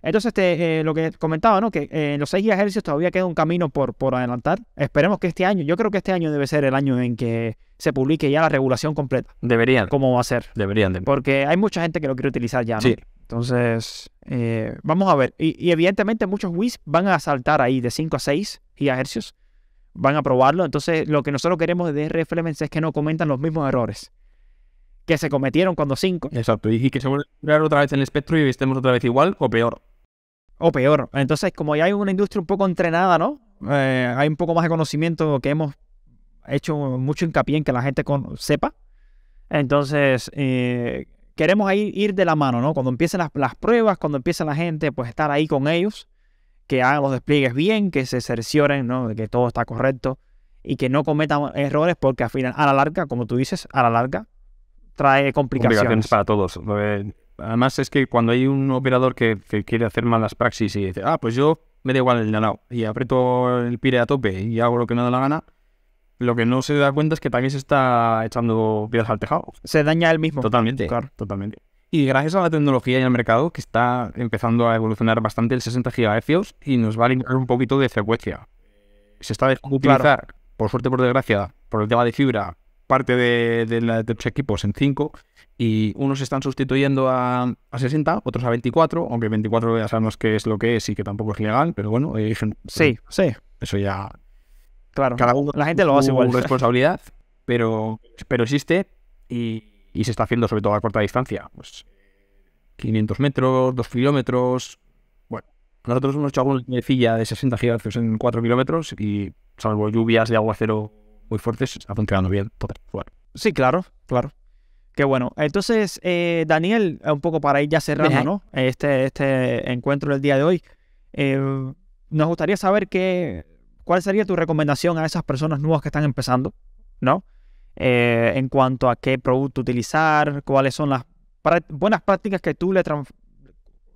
[SPEAKER 1] Entonces, este, lo que comentaba, ¿no? Que eh, en los 6 GHz todavía queda un camino por, por adelantar. Esperemos que este año, yo creo que este año debe ser el año en que se publique ya la regulación completa. Deberían. ¿Cómo va a ser? Deberían. Porque hay mucha gente que lo quiere utilizar ya, ¿no? Sí. Entonces, eh, vamos a ver. Y, y evidentemente muchos WIS van a saltar ahí de 5 a 6 GHz van a probarlo. Entonces, lo que nosotros queremos de DRF es que no comentan los mismos errores que se cometieron cuando cinco. Exacto, y que se vuelva otra vez en el espectro y estemos otra vez igual o peor. O peor. Entonces, como ya hay una industria un poco entrenada, ¿no? Eh, hay un poco más de conocimiento que hemos hecho mucho hincapié en que la gente con, sepa. Entonces, eh, queremos ahí ir de la mano, ¿no? Cuando empiecen las, las, pruebas, cuando empiece la gente, pues estar ahí con ellos que hagan los despliegues bien, que se cercioren de que todo está correcto y que no cometan errores porque al final, a la larga, como tú dices, a la larga trae complicaciones. complicaciones
[SPEAKER 2] para todos. Eh, además es que cuando hay un operador que, que, quiere hacer malas praxis y dice, ah, pues yo me da igual el nanao y aprieto el pire a tope y hago lo que me da la gana, lo que no se da cuenta es que también se está echando piedras al tejado. Se daña él mismo. Totalmente. Claro. Totalmente. Y gracias a la tecnología y al mercado que está empezando a evolucionar bastante el 60 GHz y nos va a limitar un poquito de frecuencia. Se está dejando utilizar, por suerte por desgracia, por el tema de fibra, parte de, los equipos en 5 y unos están sustituyendo a, a, 60, otros a 24, aunque 24 ya sabemos que es lo que es y que tampoco es legal, pero bueno, eh, sí, sí, eso ya...
[SPEAKER 1] Claro, la gente lo hace igual.
[SPEAKER 2] responsabilidad, pero, pero existe y y se está haciendo sobre todo a corta distancia, pues 500 metros, 2 kilómetros. Bueno, nosotros hemos hecho alguna cilla de 60 gigahercios en 4 kilómetros y salvo lluvias de aguacero muy fuertes, está funcionando bien.
[SPEAKER 1] Sí, claro, claro. Qué bueno. Entonces, eh, Daniel, eh, un poco para ir ya cerrando, ¿no? Este, este encuentro del día de hoy. Eh, nos gustaría saber qué, cuál sería tu recomendación a esas personas nuevas que están empezando, ¿no? Eh, en cuanto a qué producto utilizar, cuáles son las buenas prácticas que tú le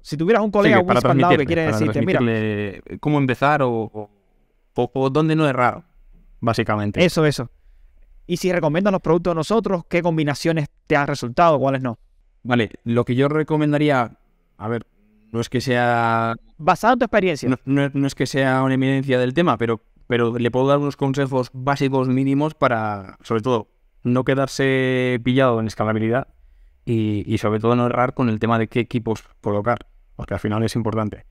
[SPEAKER 1] si tuvieras un colega sí, para que quiere decirte, mira,
[SPEAKER 2] cómo empezar o, dónde no errar, básicamente. Eso,
[SPEAKER 1] eso. Y si recomiendan los productos a nosotros, ¿qué combinaciones te han resultado, cuáles no?
[SPEAKER 2] Vale, lo que yo recomendaría, a ver, no es que sea... Basado en tu experiencia. No, es que sea una evidencia del tema, pero, pero le puedo dar unos consejos básicos mínimos para, sobre todo, no quedarse pillado en escalabilidad y, sobre todo no errar con el tema de qué equipos colocar, porque al final es importante.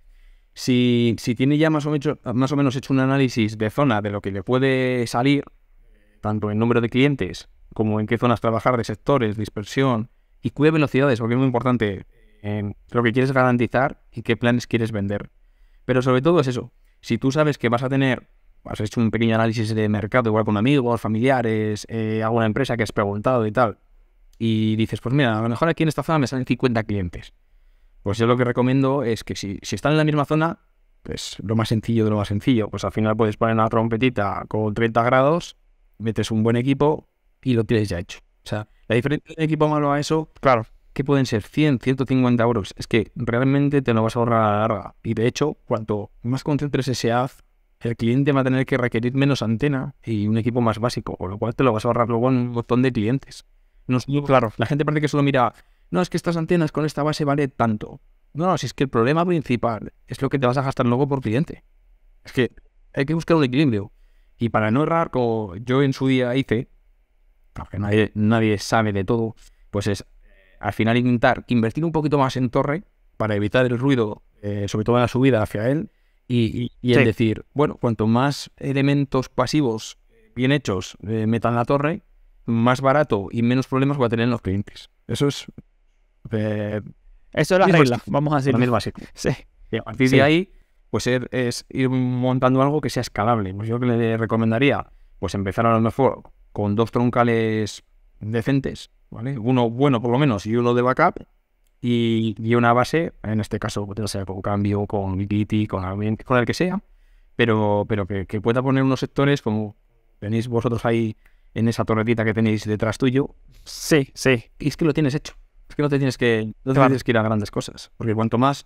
[SPEAKER 2] Si, si tiene ya más o, menos, más o menos hecho un análisis de zona de lo que le puede salir, tanto en número de clientes como en qué zonas trabajar, de sectores, dispersión y qué velocidades, porque es muy importante en lo que quieres garantizar y qué planes quieres vender. Pero sobre todo es eso, si tú sabes que vas a tener has hecho un pequeño análisis de mercado, igual con amigos, familiares, eh, alguna empresa que has preguntado y tal, y dices, pues mira, a lo mejor aquí en esta zona me salen 50 clientes. Pues yo lo que recomiendo es que si, están en la misma zona, pues lo más sencillo de lo más sencillo, pues al final puedes poner una trompetita con 30 grados, metes un buen equipo y lo tienes ya hecho. O sea, la diferencia de equipo malo a eso, claro, que pueden ser 100, 150 euros. Es que realmente te lo vas a ahorrar a la larga. Y de hecho, cuanto más concentres ese haz, el cliente va a tener que requerir menos antena y un equipo más básico, con lo cual te lo vas a ahorrar luego en un montón de clientes. claro, la gente parece que solo mira, no, es que estas antenas con esta base vale tanto. No, no, si es que el problema principal es lo que te vas a gastar luego por cliente. Es que hay que buscar un equilibrio. Y para no errar, como yo en su día hice, porque nadie, sabe de todo, pues es eh, al final intentar invertir un poquito más en torre para evitar el ruido, eh, sobre todo en la subida hacia él, y, y, decir, bueno, cuanto más elementos pasivos bien hechos eh, metan la torre, más barato y menos problemas va a tener los clientes. Eso es. Eh,
[SPEAKER 1] Eso es la regla, vamos a decir Sí. Y partir de
[SPEAKER 2] ahí, pues es, ir montando algo que sea escalable. Pues yo que le recomendaría, pues empezar a lo mejor con dos troncales decentes, ¿vale? Uno bueno por lo menos y uno de backup, y, una base, en este caso, ya sea con Cambio, con Giti, con, alguien, con el que sea, pero, pero que, pueda poner unos sectores como tenéis vosotros ahí en esa torretita que tenéis detrás tuyo. Sí, sí. Y es que lo tienes hecho. Es que no te tienes que, no te tienes que ir a grandes cosas. Porque cuanto más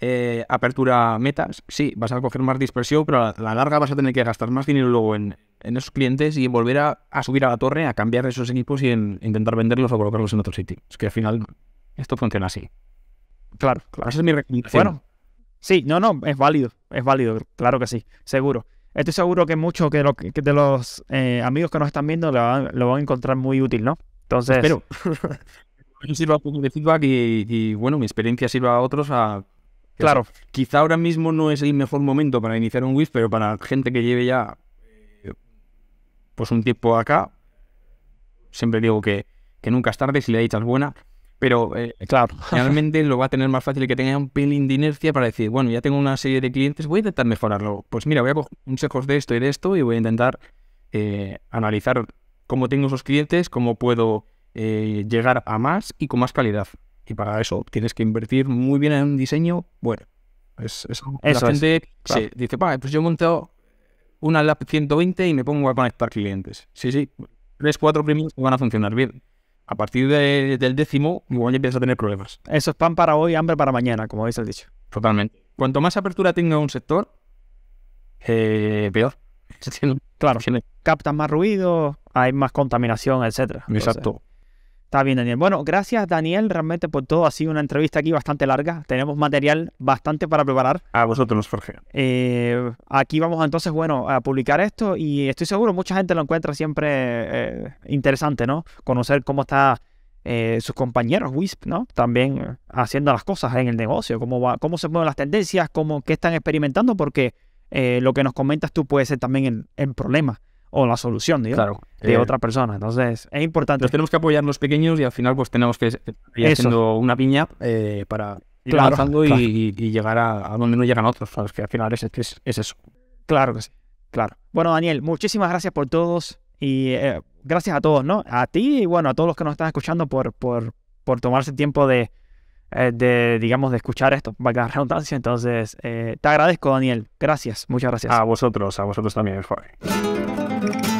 [SPEAKER 2] eh, apertura metas, sí, vas a coger más dispersión, pero a la larga vas a tener que gastar más dinero luego en, esos clientes y volver a, a, subir a la torre, a cambiar esos equipos y en intentar venderlos o colocarlos en otro sitio. Es que al final esto
[SPEAKER 1] funciona así. Claro, claro. Esa es mi recomendación. Bueno, sí, no, no, es válido, es válido, claro que sí, seguro. Estoy seguro que muchos que de los eh, amigos que nos están viendo lo van, a encontrar muy útil, ¿no? Entonces. Espero.
[SPEAKER 2] sirva de feedback y, bueno, mi experiencia sirva a otros a. Claro. quizá ahora mismo no es el mejor momento para iniciar un WIF, pero para gente que lleve ya eh, pues un tiempo acá, siempre digo que, que nunca es tarde si la dicha es buena. Pero eh, eh, claro. realmente lo va a tener más fácil que tenga un pelín de inercia para decir, bueno, ya tengo una serie de clientes, voy a intentar mejorarlo. Pues mira, voy a coger consejos de esto y de esto y voy a intentar eh, analizar cómo tengo esos clientes, cómo puedo llegar a más y con más calidad. Y para eso tienes que invertir muy bien en un diseño bueno. Es, la gente dice, pues yo he montado una lap 120 y me pongo a conectar clientes. Sí, sí, tres, cuatro primeros van a funcionar bien. A partir del décimo, igual ya empieza a tener problemas. Eso es pan para hoy, hambre para mañana, como habéis dicho. Totalmente. Cuanto más apertura tenga un sector,
[SPEAKER 1] eh, peor. Claro, captan más ruido, hay más contaminación, etcétera. Exacto. Está bien, Daniel. Bueno, gracias, Daniel, realmente por todo. Ha sido una entrevista aquí bastante larga. Tenemos material bastante para preparar. A vosotros, Jorge. Eh, aquí vamos entonces, bueno, a publicar esto y estoy seguro mucha gente lo encuentra siempre eh, interesante, ¿no? Conocer cómo está eh, sus compañeros Wisp, ¿no? También eh, haciendo las cosas en el negocio, cómo, cómo se mueven las tendencias, cómo, qué están experimentando, porque lo que nos comentas tú puede ser también en el problema o la solución, de eh, otra persona. Entonces, es importante. entonces tenemos
[SPEAKER 2] que apoyar los pequeños y al final, pues tenemos que ir haciendo una piña eh, para ir avanzando Y, llegar a, donde no llegan otros. ¿sabes? Que al final es,
[SPEAKER 1] eso. Claro que sí. Claro. Bueno, Daniel, muchísimas gracias por todos y eh, gracias a todos, ¿no? A ti y bueno, a todos los que nos están escuchando por, por, por tomarse tiempo de, eh, de, digamos, de escuchar esto, valga la redundancia. Entonces, eh, te agradezco, Daniel. Gracias, muchas gracias. A vosotros, a vosotros también, Fabi.